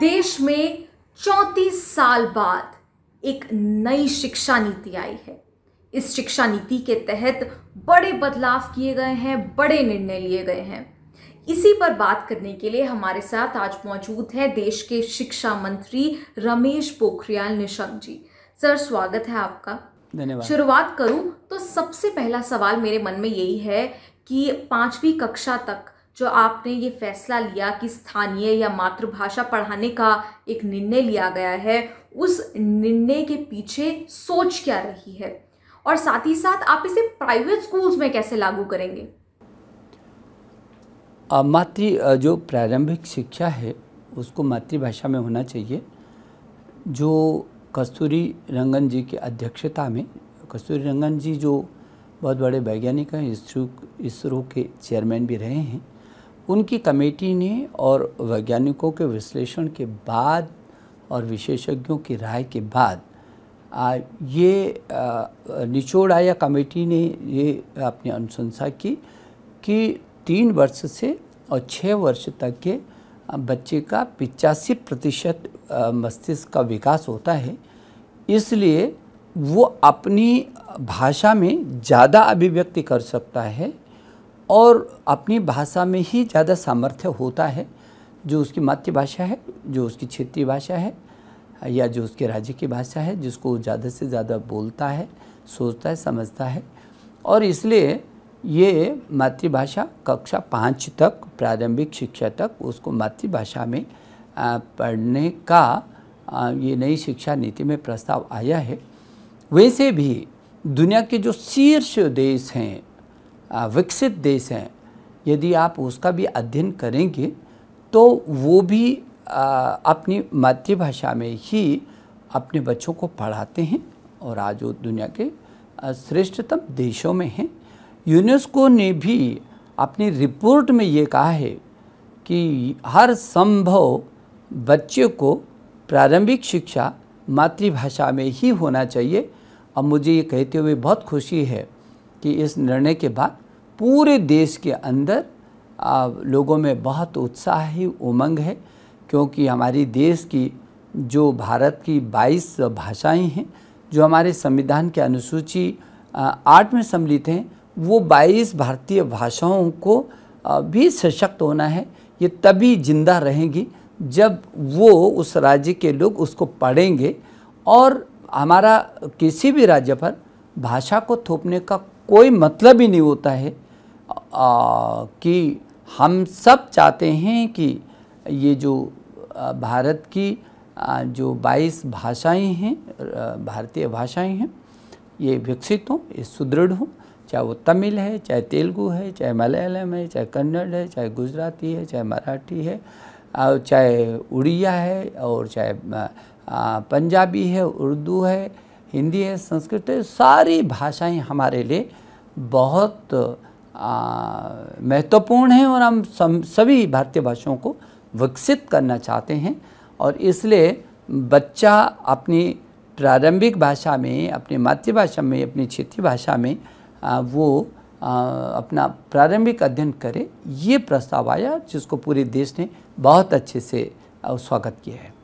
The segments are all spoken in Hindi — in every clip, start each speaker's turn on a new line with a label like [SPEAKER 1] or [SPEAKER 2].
[SPEAKER 1] देश में चौंतीस साल बाद एक नई शिक्षा नीति आई है इस शिक्षा नीति के तहत बड़े बदलाव किए गए हैं बड़े निर्णय लिए गए हैं इसी पर बात करने के लिए हमारे साथ आज मौजूद हैं देश के शिक्षा मंत्री रमेश पोखरियाल निशंक जी सर स्वागत है आपका धन्यवाद शुरुआत करूं तो सबसे पहला सवाल मेरे मन में यही है कि पाँचवीं कक्षा तक जो आपने ये फैसला लिया कि स्थानीय या मातृभाषा पढ़ाने का एक निर्णय लिया गया है उस निर्णय के पीछे सोच क्या रही है और साथ ही साथ आप इसे प्राइवेट स्कूल्स में कैसे लागू करेंगे
[SPEAKER 2] मातृ जो प्रारंभिक शिक्षा है उसको मातृभाषा में होना चाहिए जो कस्तूरी रंगन जी की अध्यक्षता में कस्तूरी रंगन जी जो बहुत बड़े वैज्ञानिक हैं इसरो इसरो के चेयरमैन भी रहे हैं उनकी कमेटी ने और वैज्ञानिकों के विश्लेषण के बाद और विशेषज्ञों की राय के बाद आ, ये निचोड़ आया कमेटी ने ये अपनी अनुशंसा की कि तीन वर्ष से और छः वर्ष तक के बच्चे का पिचासी प्रतिशत मस्तिष्क का विकास होता है इसलिए वो अपनी भाषा में ज़्यादा अभिव्यक्ति कर सकता है और अपनी भाषा में ही ज़्यादा सामर्थ्य होता है जो उसकी मातृभाषा है जो उसकी क्षेत्रीय भाषा है या जो उसके राज्य की भाषा है जिसको ज़्यादा से ज़्यादा बोलता है सोचता है समझता है और इसलिए ये मातृभाषा कक्षा पाँच तक प्रारंभिक शिक्षा तक उसको मातृभाषा में पढ़ने का ये नई शिक्षा नीति में प्रस्ताव आया है वैसे भी दुनिया के जो शीर्ष देश हैं विकसित देश हैं यदि आप उसका भी अध्ययन करेंगे तो वो भी अपनी मातृभाषा में ही अपने बच्चों को पढ़ाते हैं और आज वो दुनिया के श्रेष्ठतम देशों में हैं यूनेस्को ने भी अपनी रिपोर्ट में ये कहा है कि हर संभव बच्चे को प्रारंभिक शिक्षा मातृभाषा में ही होना चाहिए अब मुझे ये कहते हुए बहुत खुशी है कि इस निर्णय के बाद पूरे देश के अंदर आ, लोगों में बहुत उत्साह ही उमंग है क्योंकि हमारी देश की जो भारत की 22 भाषाएं हैं जो हमारे संविधान के अनुसूची आठ में सम्मिलित हैं वो 22 भारतीय भाषाओं को भी सशक्त होना है ये तभी जिंदा रहेंगी जब वो उस राज्य के लोग उसको पढ़ेंगे और हमारा किसी भी राज्य पर भाषा को थोपने का कोई मतलब ही नहीं होता है आ, कि हम सब चाहते हैं कि ये जो भारत की जो 22 भाषाएं हैं भारतीय भाषाएं हैं ये विकसित हों ये सुदृढ़ हों चाहे वो तमिल है चाहे तेलुगु है चाहे मलयालम है चाहे कन्नड़ है चाहे गुजराती है चाहे मराठी है चाहे उड़िया है और चाहे पंजाबी है उर्दू है हिंदी है संस्कृत है सारी भाषाएं हमारे लिए बहुत महत्वपूर्ण हैं और हम सभी भारतीय भाषाओं को विकसित करना चाहते हैं और इसलिए बच्चा अपनी प्रारंभिक भाषा में अपनी मातृभाषा में अपनी क्षेत्रीय भाषा में आ, वो आ, अपना प्रारंभिक अध्ययन करे ये प्रस्ताव आया जिसको पूरे देश ने बहुत अच्छे से स्वागत किया है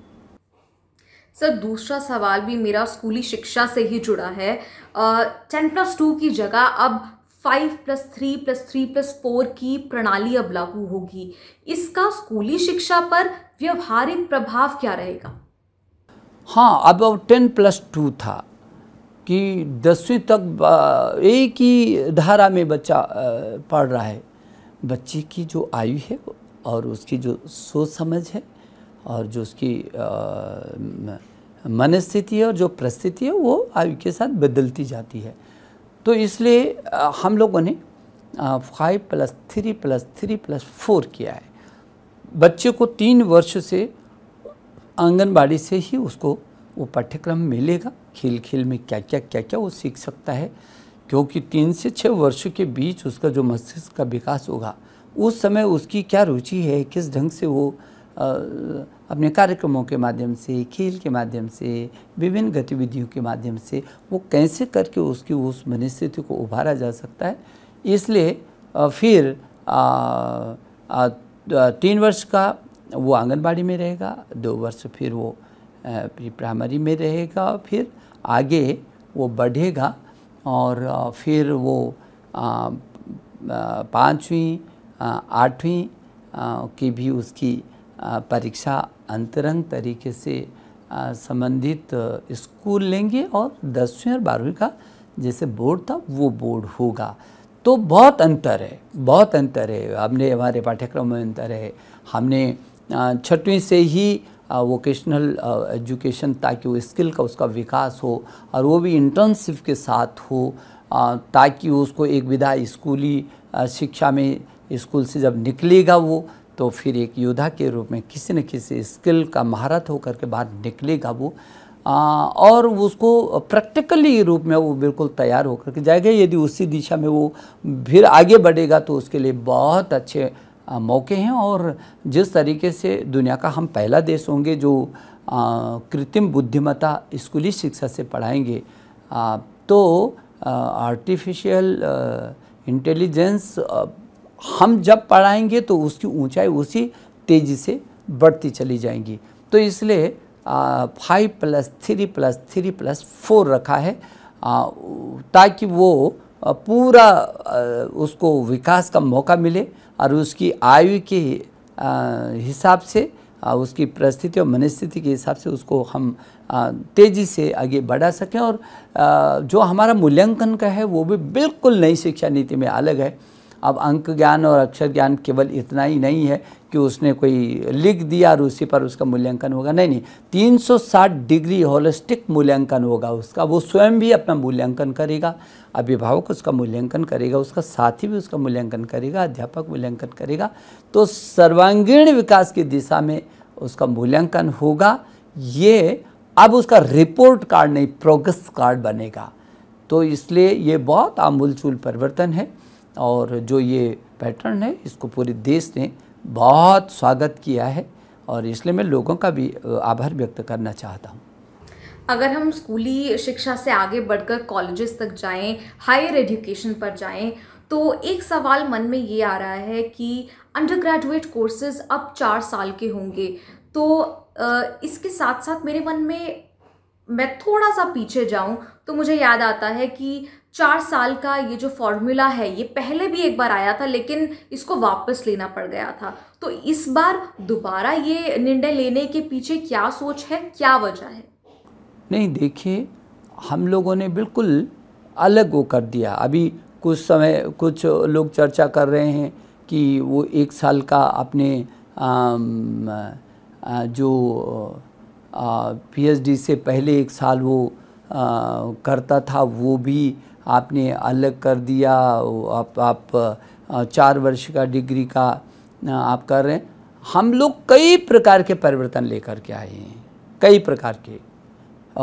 [SPEAKER 1] सर दूसरा सवाल भी मेरा स्कूली शिक्षा से ही जुड़ा है टेन प्लस टू की जगह अब five plus three plus three plus four की प्रणाली अब लागू होगी इसका स्कूली शिक्षा पर व्यवहारिक प्रभाव क्या रहेगा
[SPEAKER 2] हाँ अब अब टेन प्लस टू था कि दसवीं तक एक ही धारा में बच्चा पढ़ रहा है बच्चे की जो आयु है और उसकी जो सोच समझ है और जो उसकी मनस्थिति है और जो परिस्थिति है वो आयु के साथ बदलती जाती है तो इसलिए हम लोगों ने five plus three plus three plus four किया है बच्चे को तीन वर्ष से आंगनबाड़ी से ही उसको वो पाठ्यक्रम मिलेगा खेल खेल में क्या क्या क्या क्या वो सीख सकता है क्योंकि तीन से छः वर्ष के बीच उसका जो मस्तिष्क का विकास होगा उस समय उसकी क्या रुचि है किस ढंग से वो अपने कार्यक्रमों के माध्यम से खेल के माध्यम से विभिन्न गतिविधियों के माध्यम से वो कैसे करके उसकी उस मनस्थिति को उभारा जा सकता है इसलिए फिर तीन वर्ष का वो आंगनबाड़ी में रहेगा दो वर्ष फिर वो प्री प्राइमरी में रहेगा फिर आगे वो बढ़ेगा और फिर वो पाँचवीं आठवीं की भी उसकी परीक्षा अंतरंग तरीके से संबंधित स्कूल लेंगे और दसवीं और बारहवीं का जैसे बोर्ड था वो बोर्ड होगा तो बहुत अंतर है बहुत अंतर है हमने हमारे पाठ्यक्रम में अंतर है हमने छठवीं से ही वोकेशनल एजुकेशन ताकि वो स्किल का उसका विकास हो और वो भी इंटर्नशिप के साथ हो ताकि उसको एक विधा स्कूली शिक्षा में स्कूल से जब निकलेगा वो तो फिर एक योद्धा के रूप में किसी न किसी स्किल का महारत होकर के बाहर निकलेगा वो आ, और उसको प्रैक्टिकली रूप में वो बिल्कुल तैयार होकर के जाएगा यदि उसी दिशा में वो फिर आगे बढ़ेगा तो उसके लिए बहुत अच्छे आ, मौके हैं और जिस तरीके से दुनिया का हम पहला देश होंगे जो कृत्रिम बुद्धिमता स्कूली शिक्षा से पढ़ाएंगे आ, तो आर्टिफिशियल इंटेलिजेंस हम जब पढ़ाएंगे तो उसकी ऊंचाई उसी तेज़ी से बढ़ती चली जाएंगी तो इसलिए five plus three plus three plus four रखा है आ, ताकि वो पूरा उसको विकास का मौका मिले और उसकी आयु के हिसाब से उसकी परिस्थिति और मनस्थिति के हिसाब से उसको हम तेज़ी से आगे बढ़ा सकें और जो हमारा मूल्यांकन का है वो भी बिल्कुल नई शिक्षा नीति में अलग है अब अंक ज्ञान और अक्षर ज्ञान केवल इतना ही नहीं है कि उसने कोई लिख दिया और उसी पर उसका मूल्यांकन होगा नहीं नहीं 360 डिग्री होलिस्टिक मूल्यांकन होगा उसका वो स्वयं भी अपना मूल्यांकन करेगा अभिभावक उसका मूल्यांकन करेगा उसका साथी भी उसका मूल्यांकन करेगा अध्यापक मूल्यांकन करेगा तो सर्वांगीण विकास की दिशा में उसका मूल्यांकन होगा ये अब उसका रिपोर्ट कार्ड नहीं प्रोग्रेस कार्ड बनेगा तो इसलिए ये बहुत आमूलचूल परिवर्तन है और जो ये पैटर्न है इसको पूरे देश ने बहुत स्वागत किया है और इसलिए मैं लोगों का भी आभार व्यक्त करना चाहता हूँ
[SPEAKER 1] अगर हम स्कूली शिक्षा से आगे बढ़कर कॉलेजेस तक जाएं, हायर एजुकेशन पर जाएं, तो एक सवाल मन में ये आ रहा है कि अंडर ग्रेजुएट कोर्सेज अब चार साल के होंगे तो इसके साथ साथ मेरे मन में मैं थोड़ा सा पीछे जाऊं तो मुझे याद आता है कि चार साल का ये जो फॉर्मूला है ये पहले भी एक बार आया था लेकिन इसको वापस लेना पड़ गया था तो इस बार दोबारा ये निर्णय लेने के पीछे क्या सोच है क्या वजह है
[SPEAKER 2] नहीं देखिए हम लोगों ने बिल्कुल अलग वो कर दिया अभी कुछ समय कुछ लोग चर्चा कर रहे हैं कि वो एक साल का अपने जो पीएचडी से पहले एक साल वो आ, करता था वो भी आपने अलग कर दिया आप आप चार वर्ष का डिग्री का आप कर रहे हैं हम लोग कई प्रकार के परिवर्तन लेकर के आए हैं कई प्रकार के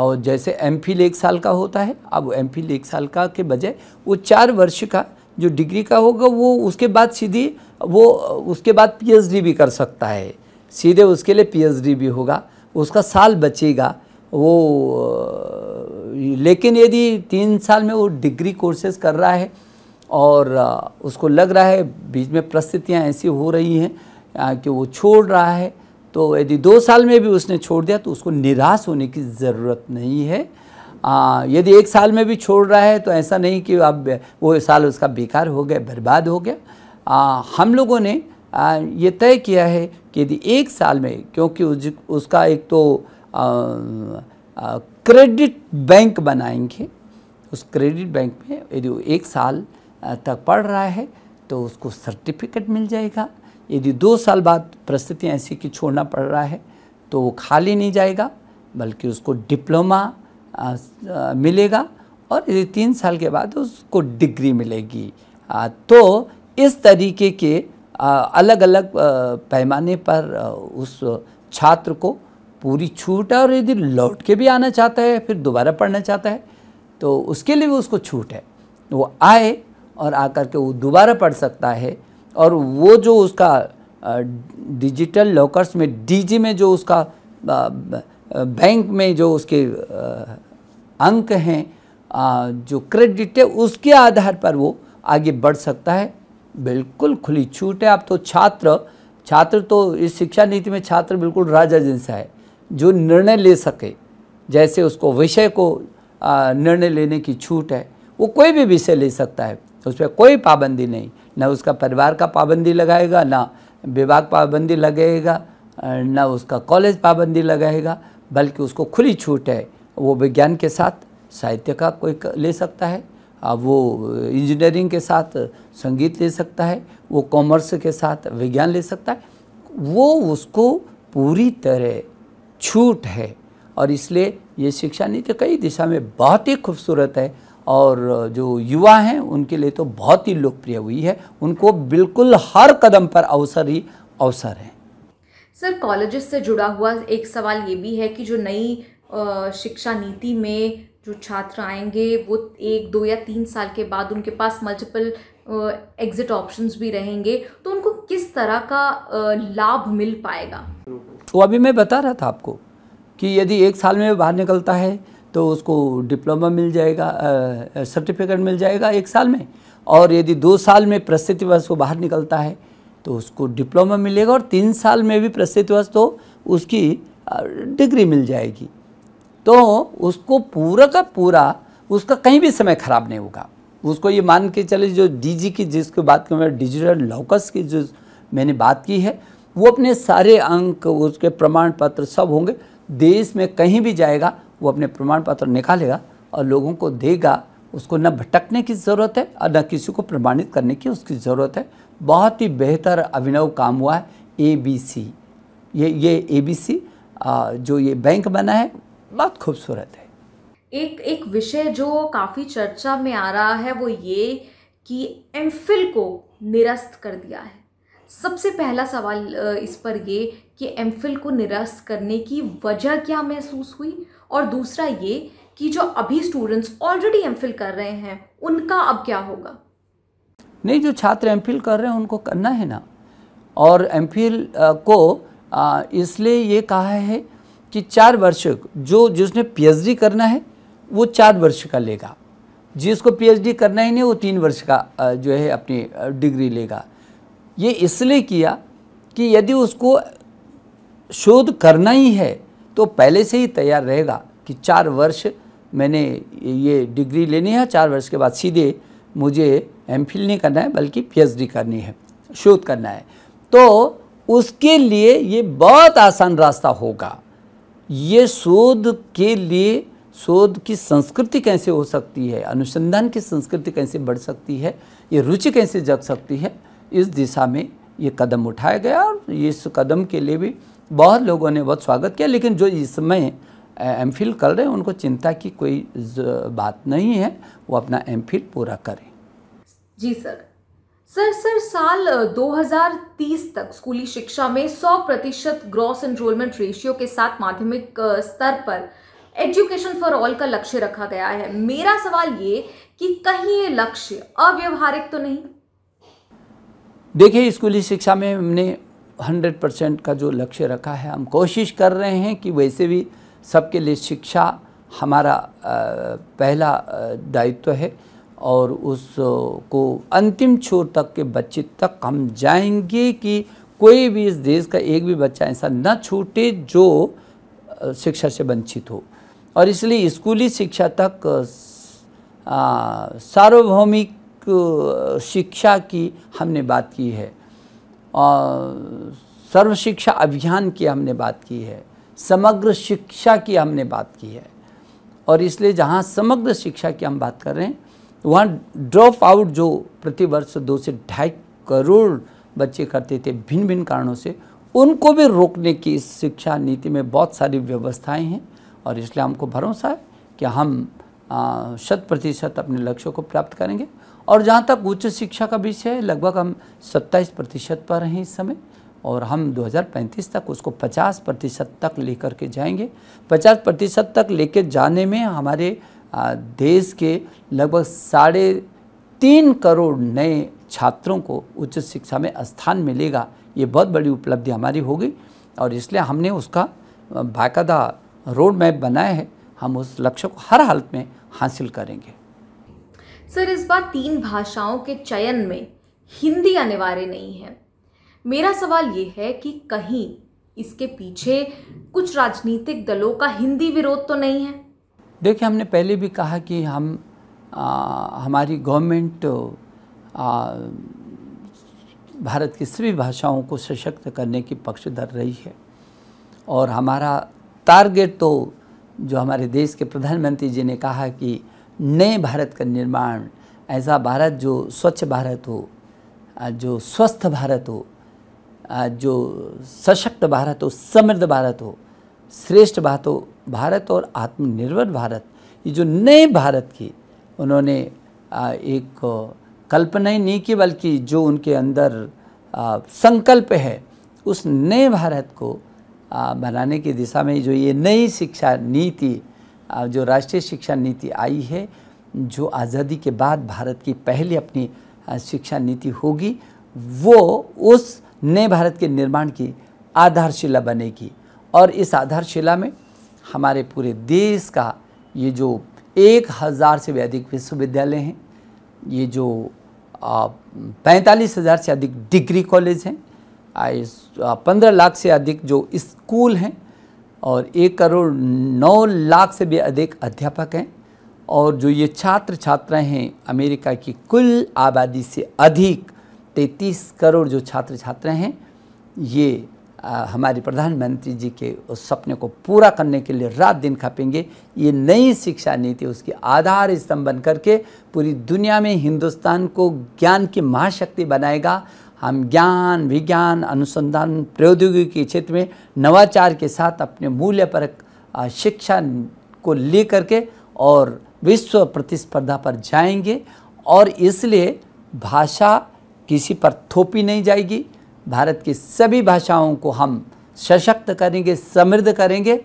[SPEAKER 2] और जैसे एम फिल एक साल का होता है अब एम फिल एक साल का के बजाय वो चार वर्ष का जो डिग्री का होगा वो उसके बाद सीधी वो उसके बाद पीएचडी भी कर सकता है सीधे उसके लिए पीएचडी भी होगा उसका साल बचेगा वो लेकिन यदि तीन साल में वो डिग्री कोर्सेज कर रहा है और उसको लग रहा है बीच में परिस्थितियाँ ऐसी हो रही हैं कि वो छोड़ रहा है तो यदि दो साल में भी उसने छोड़ दिया तो उसको निराश होने की ज़रूरत नहीं है यदि एक साल में भी छोड़ रहा है तो ऐसा नहीं कि अब वो साल उसका बेकार हो गया बर्बाद हो गया आ, हम लोगों ने आ, ये तय किया है कि यदि एक साल में क्योंकि उस, उसका एक तो क्रेडिट बैंक बनाएंगे उस क्रेडिट बैंक में यदि वो एक साल तक पढ़ रहा है तो उसको सर्टिफिकेट मिल जाएगा यदि दो साल बाद परिस्थितियाँ ऐसी कि छोड़ना पड़ रहा है तो वो खाली नहीं जाएगा बल्कि उसको डिप्लोमा मिलेगा और यदि तीन साल के बाद उसको डिग्री मिलेगी आ, तो इस तरीके के अलग अलग पैमाने पर उस छात्र को पूरी छूट है और यदि लौट के भी आना चाहता है फिर दोबारा पढ़ना चाहता है तो उसके लिए भी उसको छूट है वो आए और आकर के वो दोबारा पढ़ सकता है और वो जो उसका डिजिटल लॉकर्स में डीजी में जो उसका बैंक में जो उसके अंक हैं जो क्रेडिट है उसके आधार पर वो आगे बढ़ सकता है बिल्कुल खुली छूट है आप तो छात्र छात्र तो इस शिक्षा नीति में छात्र बिल्कुल राजा जैसा है जो निर्णय ले सके जैसे उसको विषय को निर्णय लेने की छूट है वो कोई भी विषय ले सकता है उस पर कोई पाबंदी नहीं ना उसका परिवार का पाबंदी लगाएगा ना विभाग पाबंदी लगेगा ना उसका कॉलेज पाबंदी लगाएगा बल्कि उसको खुली छूट है वो विज्ञान के साथ साहित्य का कोई ले सकता है वो इंजीनियरिंग के साथ संगीत ले सकता है वो कॉमर्स के साथ विज्ञान ले सकता है वो उसको पूरी तरह छूट है और इसलिए ये शिक्षा नीति कई दिशा में बहुत ही खूबसूरत है और जो युवा हैं उनके लिए तो बहुत ही लोकप्रिय हुई है उनको बिल्कुल हर कदम पर अवसर ही अवसर है
[SPEAKER 1] सर कॉलेजेस से जुड़ा हुआ एक सवाल ये भी है कि जो नई शिक्षा नीति में जो छात्र आएंगे वो एक दो या तीन साल के बाद उनके पास मल्टीपल एग्जिट ऑप्शंस भी रहेंगे तो उनको किस तरह का लाभ मिल पाएगा
[SPEAKER 2] तो अभी मैं बता रहा था आपको कि यदि एक साल में बाहर निकलता है तो उसको डिप्लोमा मिल जाएगा सर्टिफिकेट मिल जाएगा एक साल में और यदि दो साल में वर्ष वो बाहर निकलता है तो उसको डिप्लोमा मिलेगा और तीन साल में भी वर्ष तो उसकी डिग्री मिल जाएगी तो उसको पूरा का पूरा उसका कहीं भी समय ख़राब नहीं होगा उसको ये मान के चले जो डीजी की जिसकी बात कर डिजिटल लॉकस की जो मैंने बात की है वो अपने सारे अंक उसके प्रमाण पत्र सब होंगे देश में कहीं भी जाएगा वो अपने प्रमाण पत्र निकालेगा और लोगों को देगा उसको न भटकने की ज़रूरत है और न किसी को प्रमाणित करने की उसकी ज़रूरत है बहुत ही बेहतर अभिनव काम हुआ है ए बी सी ये ये ए बी सी जो ये बैंक बना है बहुत खूबसूरत है
[SPEAKER 1] एक एक विषय जो काफ़ी चर्चा में आ रहा है वो ये कि एम को निरस्त कर दिया है सबसे पहला सवाल इस पर ये कि एम को निरस्त करने की वजह क्या महसूस हुई और दूसरा ये कि जो अभी स्टूडेंट्स ऑलरेडी एम कर रहे हैं उनका अब क्या होगा
[SPEAKER 2] नहीं जो छात्र एम कर रहे हैं उनको करना है ना और एम को इसलिए ये कहा है कि चार वर्ष जो जिसने पी करना है वो चार वर्ष का लेगा जिसको पीएचडी करना ही नहीं वो तीन वर्ष का जो है अपनी डिग्री लेगा ये इसलिए किया कि यदि उसको शोध करना ही है तो पहले से ही तैयार रहेगा कि चार वर्ष मैंने ये डिग्री लेनी है चार वर्ष के बाद सीधे मुझे एम नहीं करना है बल्कि पी करनी है शोध करना है तो उसके लिए ये बहुत आसान रास्ता होगा ये शोध के लिए शोध की संस्कृति कैसे हो सकती है अनुसंधान की संस्कृति कैसे बढ़ सकती है ये रुचि कैसे जग सकती है इस दिशा में ये कदम उठाया गया और इस कदम के लिए भी बहुत लोगों ने बहुत स्वागत किया लेकिन जो इस समय एम फिल कर रहे हैं उनको चिंता की कोई बात नहीं है वो अपना एम फिल पूरा करें
[SPEAKER 1] जी सर सर सर साल 2030 तक स्कूली शिक्षा में 100 प्रतिशत ग्रॉस एनरोलमेंट रेशियो के साथ माध्यमिक स्तर पर एजुकेशन फॉर ऑल का लक्ष्य रखा गया है मेरा सवाल ये कि कहीं ये लक्ष्य अव्यवहारिक तो नहीं
[SPEAKER 2] देखिए स्कूली शिक्षा में हमने 100 परसेंट का जो लक्ष्य रखा है हम कोशिश कर रहे हैं कि वैसे भी सबके लिए शिक्षा हमारा पहला दायित्व है और उसको अंतिम छोर तक के बच्चे तक हम जाएंगे कि कोई भी इस देश का एक भी बच्चा ऐसा न छूटे जो शिक्षा से वंचित हो और इसलिए स्कूली शिक्षा तक सार्वभौमिक शिक्षा की हमने बात की है और सर्व शिक्षा अभियान की हमने बात की है समग्र शिक्षा की हमने बात की है और इसलिए जहाँ समग्र शिक्षा की हम बात कर रहे हैं वहाँ ड्रॉप आउट जो प्रतिवर्ष दो से ढाई करोड़ बच्चे करते थे भिन्न भिन्न कारणों से उनको भी रोकने की इस शिक्षा नीति में बहुत सारी व्यवस्थाएं हैं और इसलिए हमको भरोसा है कि हम शत प्रतिशत अपने लक्ष्यों को प्राप्त करेंगे और जहाँ तक उच्च शिक्षा का विषय है लगभग हम 27 प्रतिशत पर हैं इस समय और हम 2035 तक उसको 50 प्रतिशत तक लेकर के जाएंगे 50 प्रतिशत तक लेकर जाने में हमारे देश के लगभग साढ़े तीन करोड़ नए छात्रों को उच्च शिक्षा में स्थान मिलेगा ये बहुत बड़ी उपलब्धि हमारी होगी और इसलिए हमने उसका बाकायदा रोड मैप बनाया है हम उस लक्ष्य को हर हालत में हासिल करेंगे
[SPEAKER 1] सर इस बार तीन भाषाओं के चयन में हिंदी अनिवार्य नहीं है मेरा सवाल ये है कि कहीं इसके पीछे कुछ राजनीतिक दलों का हिंदी विरोध तो नहीं है
[SPEAKER 2] देखिए हमने पहले भी कहा कि हम आ, हमारी गवर्नमेंट भारत की सभी भाषाओं को सशक्त करने की पक्षधर रही है और हमारा टारगेट तो जो हमारे देश के प्रधानमंत्री जी ने कहा कि नए भारत का निर्माण ऐसा भारत जो स्वच्छ भारत हो जो स्वस्थ भारत हो जो सशक्त भारत हो समृद्ध भारत हो श्रेष्ठ भारत हो भारत और आत्मनिर्भर भारत ये जो नए भारत की उन्होंने एक कल्पना ही नहीं की बल्कि जो उनके अंदर संकल्प है उस नए भारत को बनाने की दिशा में जो ये नई शिक्षा नीति जो राष्ट्रीय शिक्षा नीति आई है जो आज़ादी के बाद भारत की पहली अपनी शिक्षा नीति होगी वो उस नए भारत के निर्माण की आधारशिला बनेगी और इस आधारशिला में हमारे पूरे देश का ये जो एक हज़ार से भी अधिक विश्वविद्यालय हैं ये जो पैंतालीस हज़ार से अधिक डिग्री कॉलेज हैं पंद्रह लाख से अधिक जो स्कूल हैं और एक करोड़ नौ लाख से भी अधिक अध्यापक हैं और जो ये छात्र छात्राएं हैं अमेरिका की कुल आबादी से अधिक तैंतीस करोड़ जो छात्र छात्राएं हैं ये आ, हमारे प्रधानमंत्री जी के उस सपने को पूरा करने के लिए रात दिन खपेंगे ये नई शिक्षा नीति उसकी आधार स्तंभ बन करके पूरी दुनिया में हिंदुस्तान को ज्ञान की महाशक्ति बनाएगा हम ज्ञान विज्ञान अनुसंधान प्रौद्योगिकी के क्षेत्र में नवाचार के साथ अपने मूल्य पर शिक्षा को ले करके और विश्व प्रतिस्पर्धा पर जाएंगे और इसलिए भाषा किसी पर थोपी नहीं जाएगी भारत की सभी भाषाओं को हम सशक्त करेंगे समृद्ध करेंगे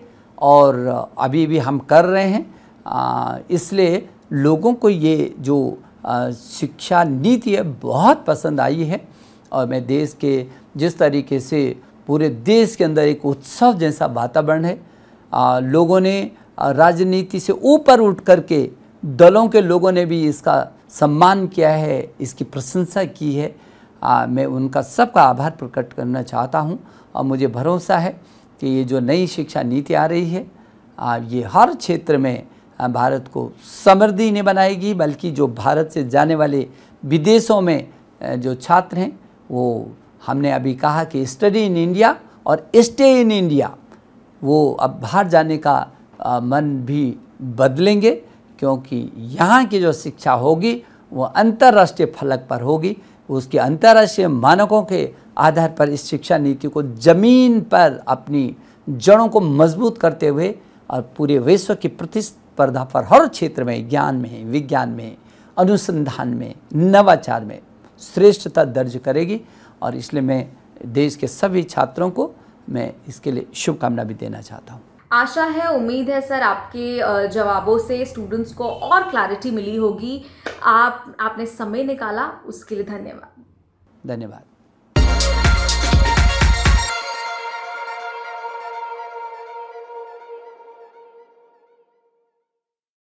[SPEAKER 2] और अभी भी हम कर रहे हैं इसलिए लोगों को ये जो शिक्षा नीति है बहुत पसंद आई है और मैं देश के जिस तरीके से पूरे देश के अंदर एक उत्सव जैसा वातावरण है आ, लोगों ने राजनीति से ऊपर उठ करके दलों के लोगों ने भी इसका सम्मान किया है इसकी प्रशंसा की है आ, मैं उनका सबका आभार प्रकट करना चाहता हूँ और मुझे भरोसा है कि ये जो नई शिक्षा नीति आ रही है आ, ये हर क्षेत्र में भारत को समृद्धि नहीं बनाएगी बल्कि जो भारत से जाने वाले विदेशों में जो छात्र हैं वो हमने अभी कहा कि स्टडी इन इंडिया और स्टे इन इंडिया वो अब बाहर जाने का मन भी बदलेंगे क्योंकि यहाँ की जो शिक्षा होगी वो अंतर्राष्ट्रीय फलक पर होगी उसके अंतर्राष्ट्रीय मानकों के आधार पर इस शिक्षा नीति को ज़मीन पर अपनी जड़ों को मजबूत करते हुए और पूरे विश्व की प्रतिस्पर्धा पर हर क्षेत्र में ज्ञान में विज्ञान में अनुसंधान में नवाचार में श्रेष्ठता दर्ज करेगी और इसलिए मैं देश के सभी छात्रों को मैं इसके लिए शुभकामना भी देना चाहता हूँ
[SPEAKER 1] आशा है उम्मीद है सर आपके जवाबों से स्टूडेंट्स को और क्लैरिटी मिली होगी आप आपने समय निकाला उसके लिए धन्यवाद
[SPEAKER 2] धन्यवाद